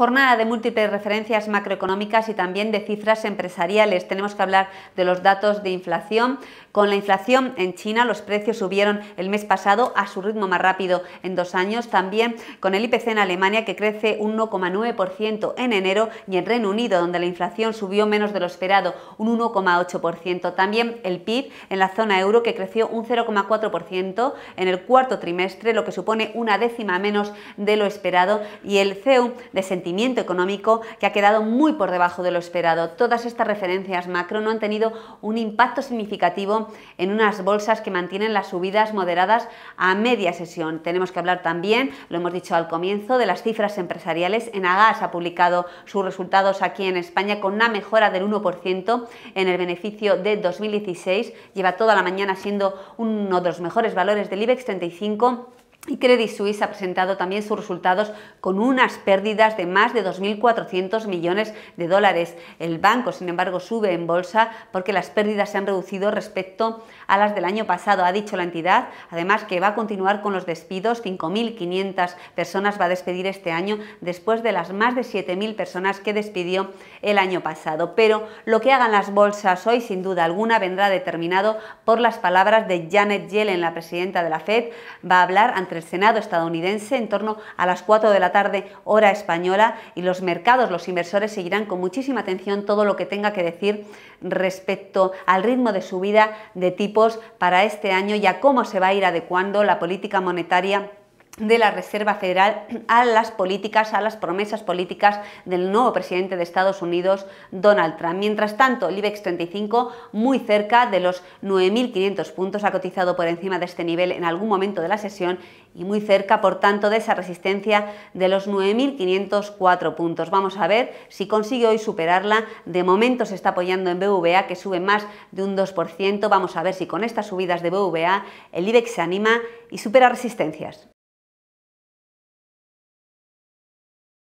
Jornada de múltiples referencias macroeconómicas y también de cifras empresariales. Tenemos que hablar de los datos de inflación. Con la inflación en China, los precios subieron el mes pasado a su ritmo más rápido en dos años. También con el IPC en Alemania, que crece un 1,9% en enero, y en Reino Unido, donde la inflación subió menos de lo esperado, un 1,8%. También el PIB en la zona euro, que creció un 0,4% en el cuarto trimestre, lo que supone una décima menos de lo esperado. Y el CEU de sentimiento económico que ha quedado muy por debajo de lo esperado. Todas estas referencias macro no han tenido un impacto significativo en unas bolsas que mantienen las subidas moderadas a media sesión. Tenemos que hablar también, lo hemos dicho al comienzo, de las cifras empresariales. en Enagas ha publicado sus resultados aquí en España con una mejora del 1% en el beneficio de 2016. Lleva toda la mañana siendo uno de los mejores valores del IBEX 35 y Credit Suisse ha presentado también sus resultados con unas pérdidas de más de 2.400 millones de dólares. El banco, sin embargo, sube en bolsa porque las pérdidas se han reducido respecto a las del año pasado. Ha dicho la entidad, además, que va a continuar con los despidos. 5.500 personas va a despedir este año después de las más de 7.000 personas que despidió el año pasado. Pero lo que hagan las bolsas hoy, sin duda alguna, vendrá determinado por las palabras de Janet Yellen, la presidenta de la Fed. Va a hablar ante el Senado estadounidense en torno a las 4 de la tarde hora española y los mercados, los inversores seguirán con muchísima atención todo lo que tenga que decir respecto al ritmo de subida de tipos para este año y a cómo se va a ir adecuando la política monetaria de la Reserva Federal a las políticas, a las promesas políticas del nuevo presidente de Estados Unidos, Donald Trump. Mientras tanto, el IBEX 35 muy cerca de los 9.500 puntos, ha cotizado por encima de este nivel en algún momento de la sesión y muy cerca, por tanto, de esa resistencia de los 9.504 puntos. Vamos a ver si consigue hoy superarla. De momento se está apoyando en BVA, que sube más de un 2%. Vamos a ver si con estas subidas de BVA el IBEX se anima y supera resistencias.